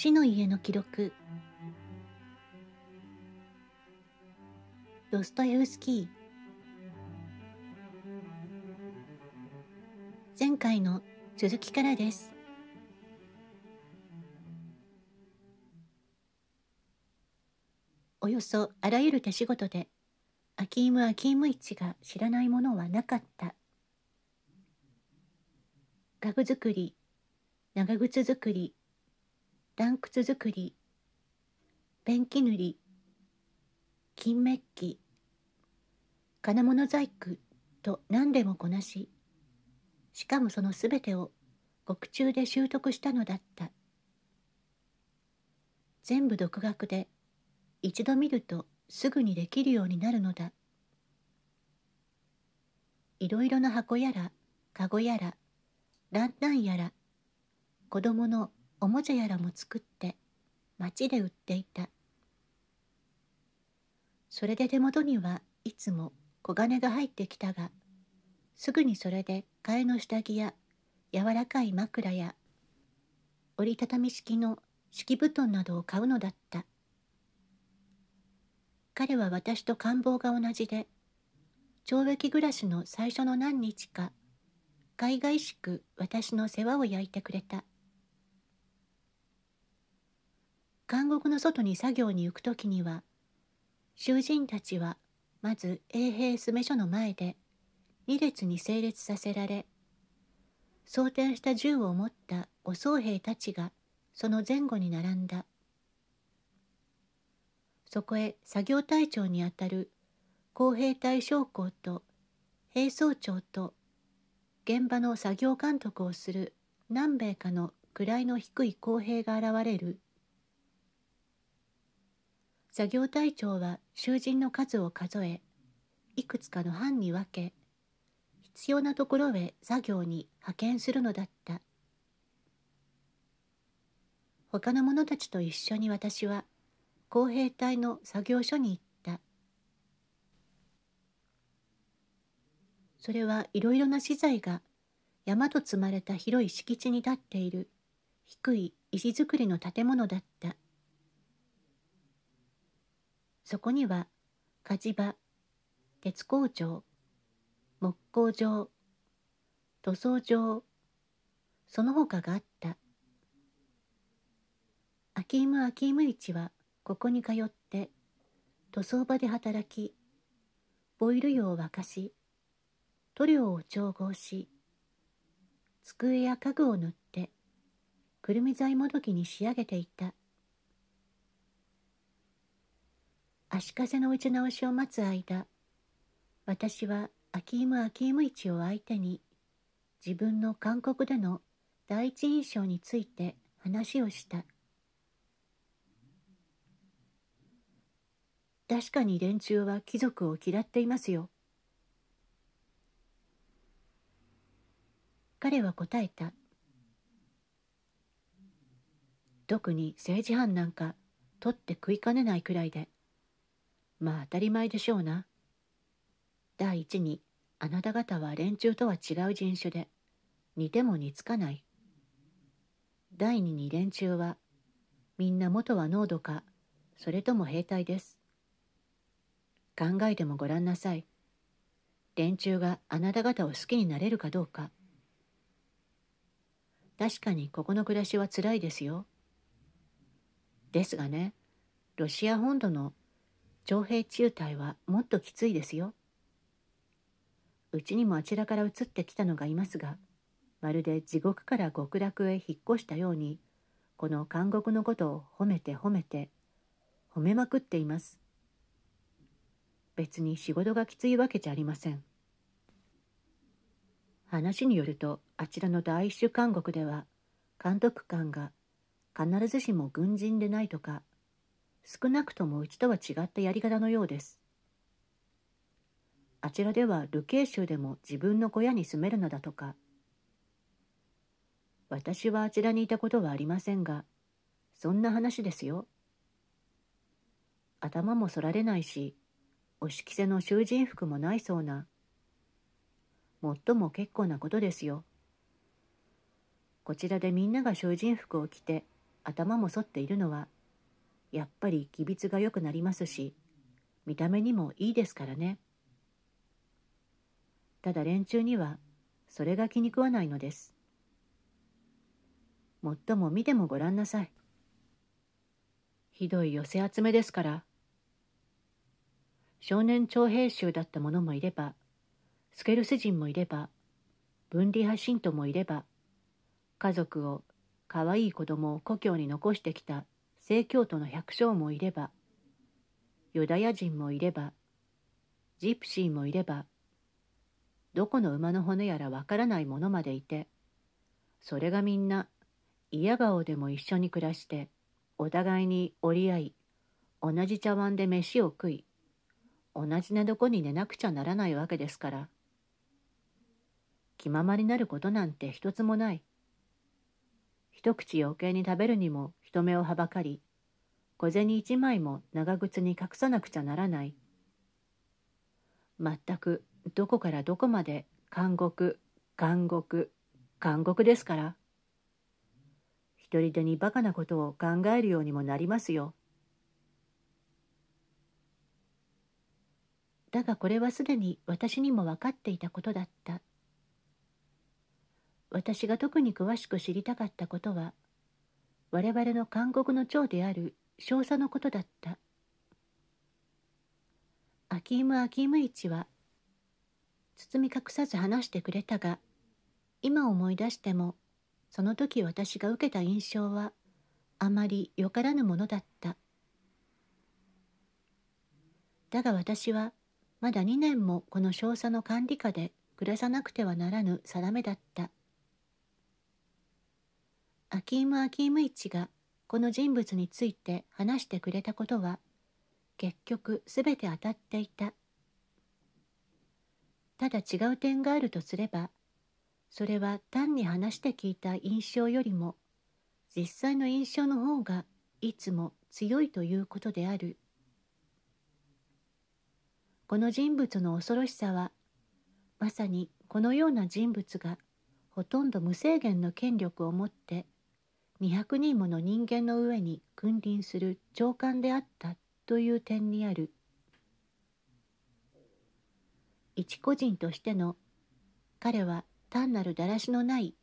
死の家の記録ドストエウスキー前回の続きからですおよそあらゆる手仕事でアキーム・アキーム一が知らないものはなかった家具作り長靴作り断靴作りペンキ塗り金メッキ金物細工と何でもこなししかもその全てを獄中で習得したのだった全部独学で一度見るとすぐにできるようになるのだいろいろな箱やら籠やらランタンやら子供のおもちゃやらも作って町で売っていたそれで手元にはいつも小金が入ってきたがすぐにそれで替えの下着や柔らかい枕や折りたたみ式の敷布団などを買うのだった彼は私と官房が同じで懲役暮らしの最初の何日か海外しく私の世話を焼いてくれた。監獄の外に作業に行く時には囚人たちはまず衛兵詰所の前で2列に整列させられ装填した銃を持った護送兵たちがその前後に並んだそこへ作業隊長にあたる工兵隊将校と兵装長と現場の作業監督をする何名かの位の低い工兵が現れる作業隊長は囚人の数を数えいくつかの班に分け必要なところへ作業に派遣するのだった他の者たちと一緒に私は工兵隊の作業所に行ったそれはいろいろな資材が山と積まれた広い敷地に立っている低い石造りの建物だったそこには火事場鉄工場木工場塗装場その他があったアキーム・アキーム市はここに通って塗装場で働きボイル油を沸かし塗料を調合し机や家具を塗ってくるみ材もどきに仕上げていた足かせの打ち直しを待つ間私はアキーム・アキーム市を相手に自分の韓国での第一印象について話をした確かに連中は貴族を嫌っていますよ彼は答えた特に政治犯なんか取って食いかねないくらいでまあ当たり前でしょうな。第一にあなた方は連中とは違う人種で似ても似つかない。第二に連中はみんな元は濃度かそれとも兵隊です。考えてもごらんなさい。連中があなた方を好きになれるかどうか。確かにここの暮らしはつらいですよ。ですがね、ロシア本土の徴兵中隊はもっときついですよ。うちにもあちらから移ってきたのがいますが、まるで地獄から極楽へ引っ越したように、この監獄のことを褒めて褒めて、褒めまくっています。別に仕事がきついわけじゃありません。話によると、あちらの第一種監獄では、監督官が必ずしも軍人でないとか、少なくともうちとは違ったやり方のようです。あちらでは流刑囚でも自分の小屋に住めるのだとか。私はあちらにいたことはありませんが、そんな話ですよ。頭もそられないし、おしきせの囚人服もないそうな。最も結構なことですよ。こちらでみんなが囚人服を着て頭も剃っているのはやっぱり気筆が良くなりますし見た目にもいいですからねただ連中にはそれが気に食わないのですもっとも見てもごらんなさいひどい寄せ集めですから少年徴兵囚だった者もいればスケルス人もいれば分離派信徒もいれば家族をかわいい子供を故郷に残してきた正教徒の百姓もいればユダヤ人もいればジプシーもいればどこの馬の骨やらわからないものまでいてそれがみんな嫌顔でも一緒に暮らしてお互いに折り合い同じ茶碗で飯を食い同じ寝床に寝なくちゃならないわけですから気ままになることなんて一つもない一口余計に食べるにも人目をはばかり小銭一枚も長靴に隠さなくちゃならない全くどこからどこまで監獄監獄監獄ですから一人でにバカなことを考えるようにもなりますよだがこれはすでに私にも分かっていたことだった私が特に詳しく知りたかったことは我々の監獄の長である少佐のことだったアキーム・アキーム一は包み隠さず話してくれたが今思い出してもその時私が受けた印象はあまりよからぬものだっただが私はまだ2年もこの少佐の管理下で暮らさなくてはならぬ定めだったアキーム・アキームイチがこの人物について話してくれたことは結局すべて当たっていたただ違う点があるとすればそれは単に話して聞いた印象よりも実際の印象の方がいつも強いということであるこの人物の恐ろしさはまさにこのような人物がほとんど無制限の権力を持って200人もの人間の上に君臨する長官であったという点にある一個人としての彼は単なるだらしのない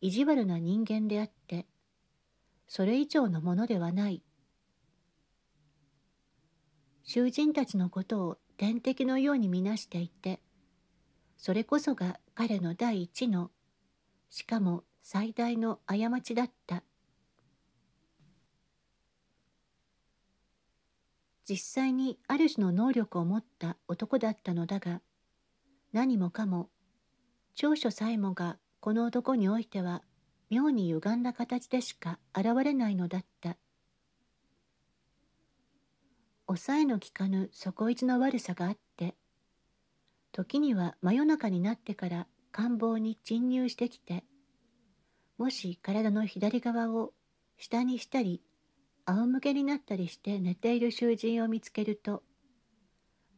意地悪な人間であってそれ以上のものではない囚人たちのことを天敵のように見なしていてそれこそが彼の第一のしかも最大の過ちだった実際にある種の能力を持った男だったのだが何もかも長所さえもがこの男においては妙に歪んだ形でしか現れないのだった抑えのきかぬ底意地の悪さがあって時には真夜中になってから官房に侵入してきてもし体の左側を下にしたり仰向けになったりして寝ている囚人を見つけると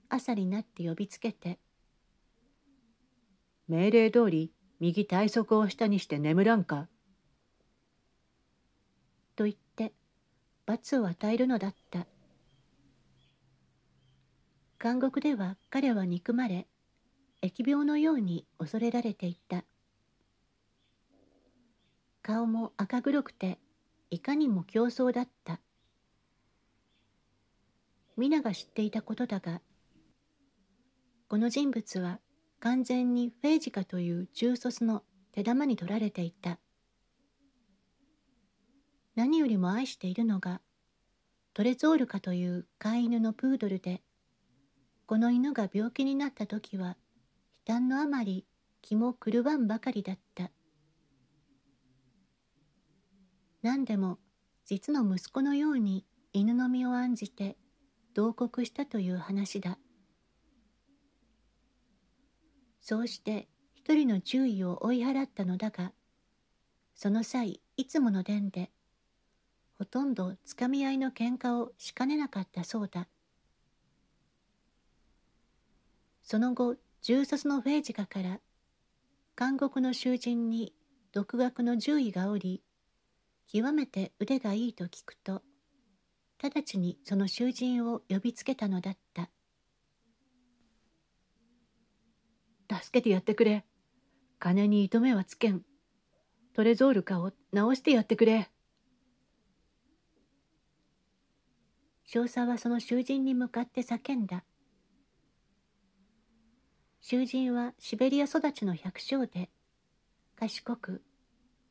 朝になって呼びつけて「命令通り右体側を下にして眠らんか」と言って罰を与えるのだった監獄では彼は憎まれ疫病のように恐れられていた顔も赤黒くていかにも競争だった皆が知っていたことだがこの人物は完全にフェイジカという中卒の手玉に取られていた何よりも愛しているのがトレゾールカという飼い犬のプードルでこの犬が病気になった時は悲嘆のあまり気も狂わんばかりだった何でも実の息子のように犬の身を案じて同国したという話だそうして一人の注意を追い払ったのだがその際いつもの伝でほとんどつかみ合いの喧嘩をしかねなかったそうだその後中卒のフェージカから監獄の囚人に独学の獣医がおり極めて腕がいいと聞くと直ちにその囚人を呼びつけたのだった助けてやってくれ金に糸目はつけんトレゾールかを直してやってくれ少佐はその囚人に向かって叫んだ囚人はシベリア育ちの百姓で賢く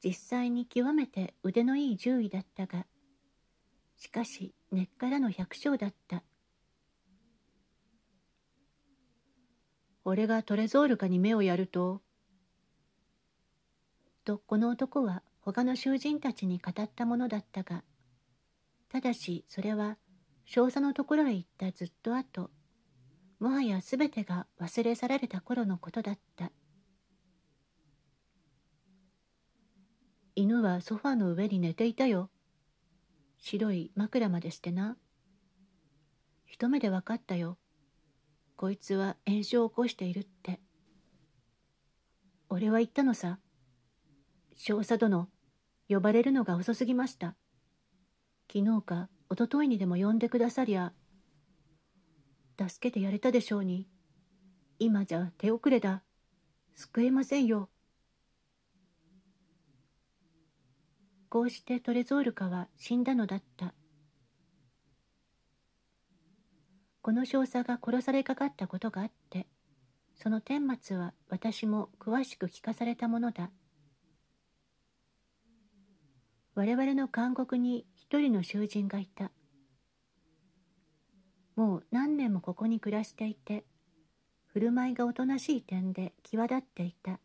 実際に極めて腕のいい獣医だったがしかし根っからの百姓だった俺がトレゾールカに目をやるととこの男は他の囚人たちに語ったものだったがただしそれは少佐のところへ行ったずっと後もはや全てが忘れ去られた頃のことだった。犬はソファーの上に寝ていたよ。白い枕までしてな。一目で分かったよ。こいつは炎症を起こしているって。俺は言ったのさ。少佐殿、呼ばれるのが遅すぎました。昨日か一昨日にでも呼んでくださりゃ。助けてやれたでしょうに。今じゃ手遅れだ。救えませんよ。こうしてトレゾールカは死んだのだったこの少佐が殺されかかったことがあってその顛末は私も詳しく聞かされたものだ我々の監獄に一人の囚人がいたもう何年もここに暮らしていて振る舞いがおとなしい点で際立っていた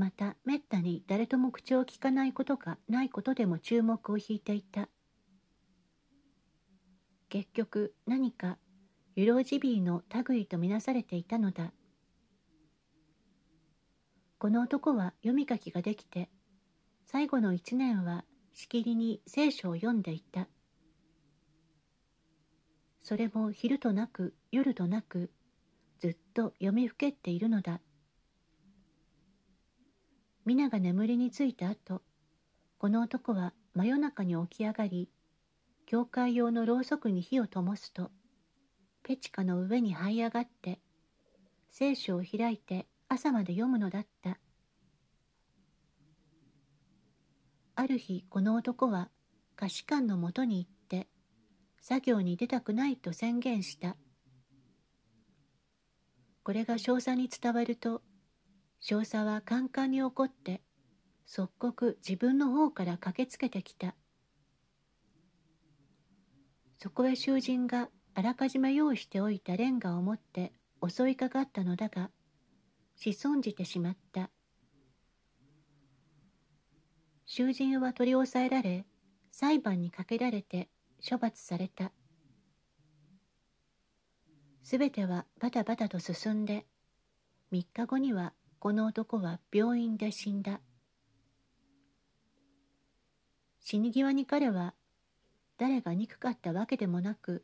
まためったに誰とも口をきかないことがないことでも注目を引いていた結局何かユロジビーの類とみなされていたのだこの男は読み書きができて最後の一年はしきりに聖書を読んでいたそれも昼となく夜となくずっと読みふけっているのだ皆が眠りについた後、この男は真夜中に起き上がり、教会用のろうそくに火を灯すと、ペチカの上に這い上がって、聖書を開いて朝まで読むのだった。ある日、この男は菓子館のもとに行って、作業に出たくないと宣言した。これが少佐に伝わると、少佐はカンカンに怒って即刻自分の方から駆けつけてきたそこへ囚人があらかじめ用意しておいたレンガを持って襲いかかったのだが子孫じてしまった囚人は取り押さえられ裁判にかけられて処罰されたすべてはバタバタと進んで3日後にはこの男は病院で死んだ。死に際に彼は誰が憎かったわけでもなく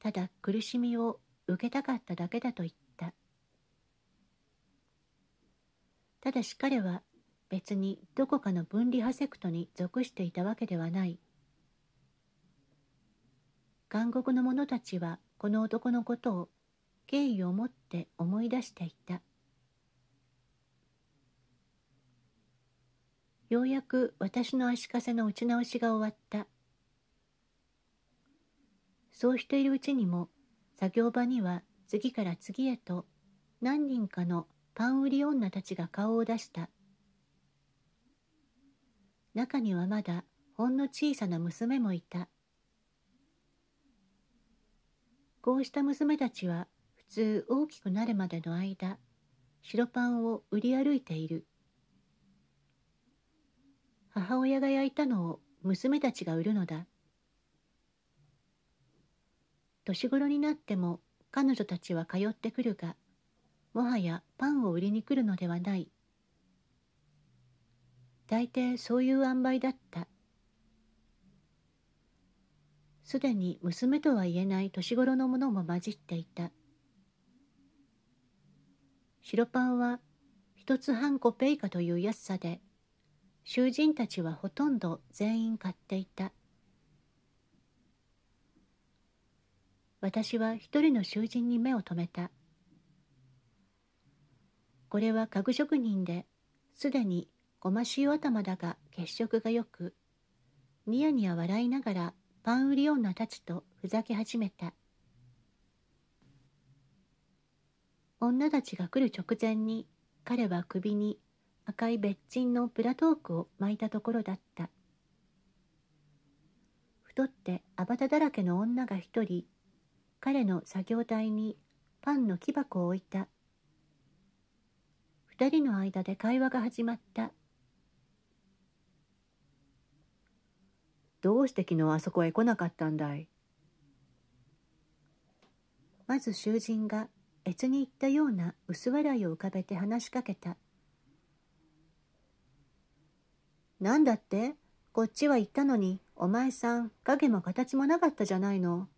ただ苦しみを受けたかっただけだと言ったただし彼は別にどこかの分離派セクトに属していたわけではない監獄の者たちはこの男のことを敬意を持って思い出していたようやく私の足かせの打ち直しが終わったそうしているうちにも作業場には次から次へと何人かのパン売り女たちが顔を出した中にはまだほんの小さな娘もいたこうした娘たちは普通大きくなるまでの間白パンを売り歩いている母親が焼いたのを娘たちが売るのだ年頃になっても彼女たちは通ってくるがもはやパンを売りに来るのではない大抵そういう塩梅だったすでに娘とは言えない年頃のものも混じっていた白パンは一つ半個ペイカという安さで囚人たちはほとんど全員買っていた私は一人の囚人に目を留めたこれは家具職人ですでにごま塩頭だが血色がよくニヤニヤ笑いながらパン売り女たちとふざけ始めた女たちが来る直前に彼は首に赤い別人のプラトークを巻いたところだった太ってアバタだらけの女が一人彼の作業台にパンの木箱を置いた二人の間で会話が始まったどうして昨日あそこへ来なかったんだいまず囚人が越に行ったような薄笑いを浮かべて話しかけた「なんだってこっちは行ったのに、お前さん、影も形もなかったじゃないの。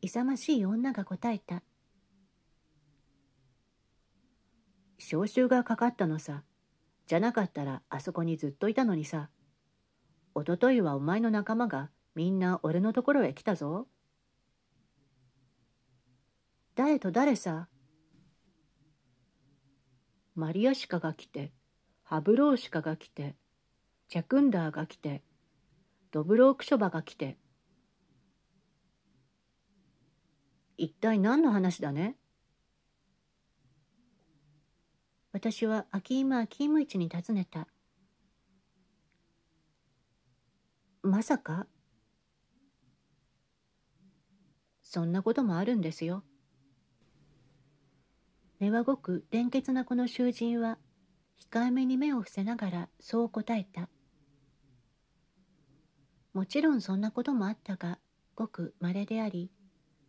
勇ましい女が答えた。招集がかかったのさ。じゃなかったらあそこにずっといたのにさ。おとといはお前の仲間がみんな俺のところへ来たぞ。誰と誰さマリアシカが来てハブローシカが来て、チェクンダーが来て、ドブロークショバが来て。一体何の話だね私は秋今ーム市に尋ねた。まさかそんなこともあるんですよ。根はごく伝結なこの囚人は控えめに目を伏せながらそう答えた。もちろんそんなこともあったが、ごく稀であり、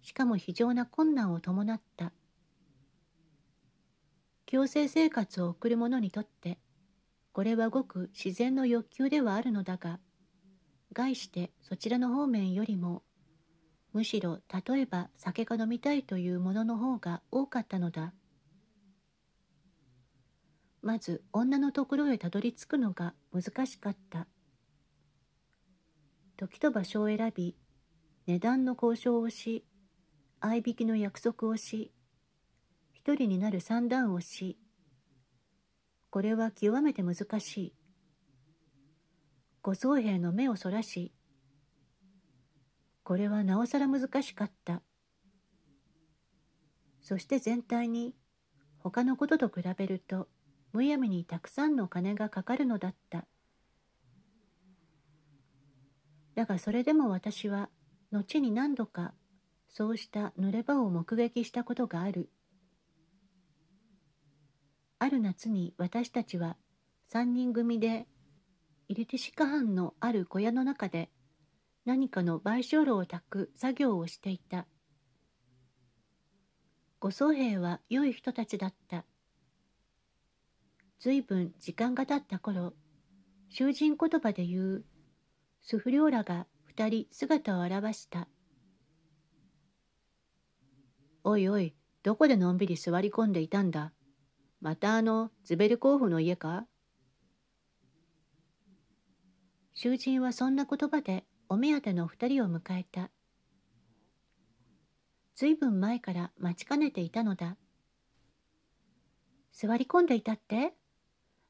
しかも非常な困難を伴った。強制生活を送る者にとって、これはごく自然の欲求ではあるのだが、概してそちらの方面よりも、むしろ例えば酒が飲みたいというものの方が多かったのだ。まず女のところへたどり着くのが難しかった時と場所を選び値段の交渉をし合いびきの約束をし一人になる算段をしこれは極めて難しい五送兵の目をそらしこれはなおさら難しかったそして全体に他のことと比べるとむやみにたくさんの金がかかるのだっただがそれでも私は後に何度かそうした濡れ場を目撃したことがあるある夏に私たちは3人組でイリテシカ藩のある小屋の中で何かの賠償炉を炊く作業をしていた。護僧兵は良い人たちだった。ずいぶん時間が経った頃、囚人言葉で言う、スフリオーラが二人姿を現した。おいおい、どこでのんびり座り込んでいたんだ。またあのズベル候補の家か囚人はそんな言葉でお目当ての二人を迎えた。ずいぶん前から待ちかねていたのだ。座り込んでいたって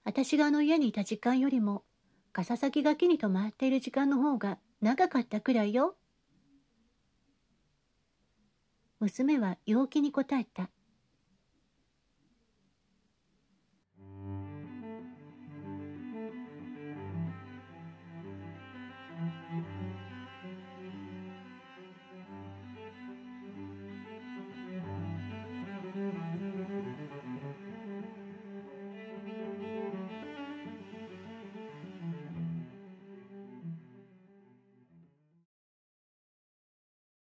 私があの家にいた時間よりも、笠先が木に止まっている時間の方が長かったくらいよ。娘は陽気に答えた。